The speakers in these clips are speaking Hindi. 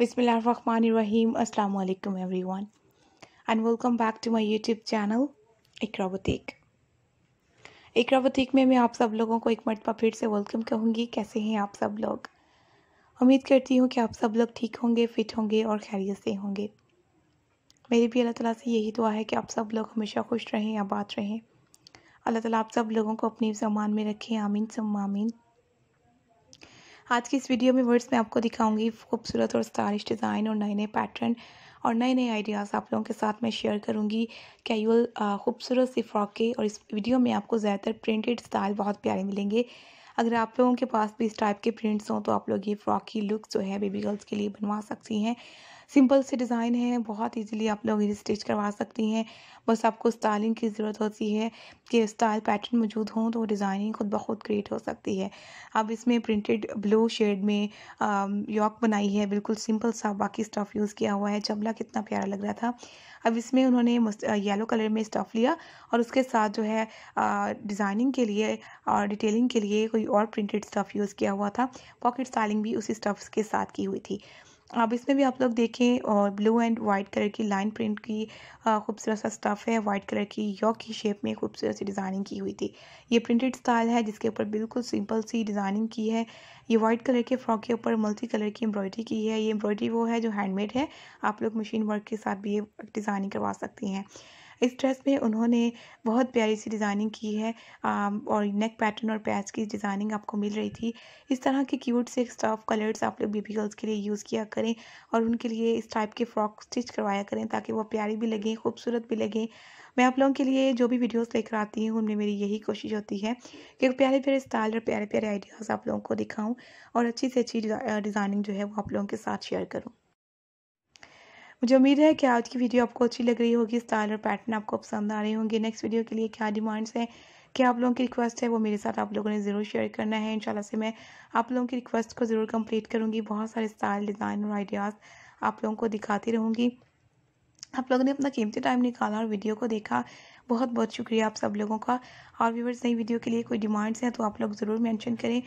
Bismillahirrahmanirrahim. अल्लाम everyone and welcome back to my YouTube channel Ikra Boutique. Ikra boutique में मैं आप सब लोगों को एक मरतबा फिर से वेलकम कहूँगी कैसे हैं आप सब लोग उम्मीद करती हूँ कि आप सब लोग ठीक होंगे फिट होंगे और खैरियत से होंगे मेरी भी अल्लाह तला से यही दुआ है कि आप सब लोग हमेशा खुश रहें आबाद रहें अल्लाह तला आप सब लोगों को अपनी जमान में रखें आमीन सम आमीन आज की इस वीडियो में वर्ड्स में आपको दिखाऊंगी खूबसूरत और स्टाइलिश डिज़ाइन और नए नए पैटर्न और नए नए आइडियाज़ आप लोगों के साथ मैं शेयर करूंगी कैजुअल खूबसूरत सी फ्रॉकें और इस वीडियो में आपको ज़्यादातर प्रिंटेड स्टाइल बहुत प्यारे मिलेंगे अगर आप लोगों के पास भी इस टाइप के प्रिंट्स हों तो आप लोग ये फ्रॉक की लुक जो है बेबी गर्ल्स के लिए बनवा सकती हैं सिंपल से डिज़ाइन है बहुत इजीली आप लोग इसे स्टिच करवा सकती हैं बस आपको स्टाइलिंग की ज़रूरत होती है कि स्टाइल पैटर्न मौजूद हों तो डिज़ाइनिंग खुद ब खुद क्रिएट हो सकती है अब इसमें प्रिंटेड ब्लू शेड में यॉक बनाई है बिल्कुल सिंपल सा बाकी स्टफ़ यूज़ किया हुआ है चबला कितना प्यारा लग रहा था अब इसमें उन्होंने येलो कलर में स्टफ़ लिया और उसके साथ जो है डिज़ाइनिंग के लिए और डिटेलिंग के लिए कोई और प्रिंटेड स्टफ़ यूज़ किया हुआ था पॉकेट स्टाइलिंग भी उसी स्टफ़ के साथ की हुई थी अब इसमें भी आप लोग देखें और ब्लू एंड वाइट कलर की लाइन प्रिंट की खूबसूरत सा स्टफ़ है वाइट कलर की यॉक की शेप में खूबसूरत सी डिज़ाइनिंग की हुई थी ये प्रिंटेड स्टाइल है जिसके ऊपर बिल्कुल सिंपल सी डिज़ाइनिंग की है ये वाइट कलर के फ्रॉक के ऊपर मल्टी कलर की एम्ब्रॉयडरी की है ये एम्ब्रॉयडरी वो है जो हैंडमेड है आप लोग मशीन वर्क के साथ भी ये डिज़ाइनिंग करवा सकती हैं इस ड्रेस में उन्होंने बहुत प्यारी सी डिज़ाइनिंग की है और नेक पैटर्न और पैच की डिज़ाइनिंग आपको मिल रही थी इस तरह के क्यूट से स्टफ कलर्स आप लोग बेबी गर्ल्स के लिए यूज़ किया करें और उनके लिए इस टाइप के फ्रॉक स्टिच करवाया करें ताकि वो प्यारी भी लगें खूबसूरत भी लगें मैं आप लोगों के लिए जो भी वीडियोस लेकर आती हूँ उनमें मेरी यही कोशिश होती है कि प्यारे प्यारे स्टाइल और प्यारे प्यारे आइडियाज़ आप लोगों को दिखाऊं और अच्छी से अच्छी डिज़ाइनिंग जो है वो आप लोगों के साथ शेयर करूँ मुझे उम्मीद है कि आज की वीडियो आपको अच्छी लग रही होगी स्टाइल और पैटर्न आपको पसंद आ रहे होंगे नेक्स्ट वीडियो के लिए क्या डिमांड्स हैं क्या आप लोगों की रिक्वेस्ट है वो मेरे साथ आप लोगों ने ज़रूर शेयर करना है इंशाल्लाह से मैं आप लोगों की रिक्वेस्ट को ज़रूर कंप्लीट करूँगी बहुत सारे स्टाइल डिज़ाइन और आइडियाज़ आप लोगों को दिखाती रहूँगी आप लोगों ने अपना कीमती टाइम निकाला और वीडियो को देखा बहुत बहुत शुक्रिया आप सब लोगों का और व्यूवर्स नई वीडियो के लिए कोई डिमांड्स हैं तो आप लोग ज़रूर मेंशन करें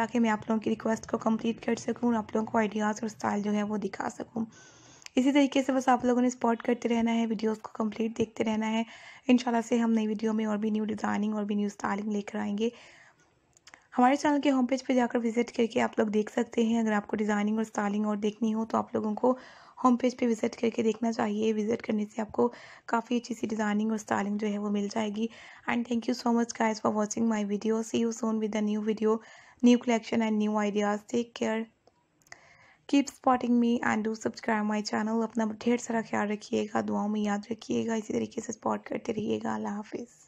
ताकि मैं आप लोगों की रिक्वेस्ट को कंप्लीट कर सकूं और आप लोगों को आइडियाज़ और स्टाइल जो है वो दिखा सकूं इसी तरीके से बस आप लोगों ने स्पॉट करते रहना है वीडियोस को कंप्लीट देखते रहना है इन से हम नई वीडियो में और भी न्यू डिज़ाइनिंग और भी न्यू स्टाइलिंग लेकर आएंगे हमारे चैनल के होम पेज पर जाकर विजिट करके आप लोग देख सकते हैं अगर आपको डिज़ाइनिंग और स्टाइलिंग और देखनी हो तो आप लोगों को होम पेज पे विज़िट करके देखना चाहिए विज़िट करने से आपको काफ़ी अच्छी सी डिज़ाइनिंग और स्टाइलिंग जो है वो मिल जाएगी and thank you so much guys for watching my video see you soon with a new video new collection and new ideas take care keep spotting me and do subscribe my channel अपना ढेर सारा ख्याल रखिएगा दुआओं में याद रखिएगा इसी तरीके से स्पॉट करते रहिएगा अल्लाह हाफिज़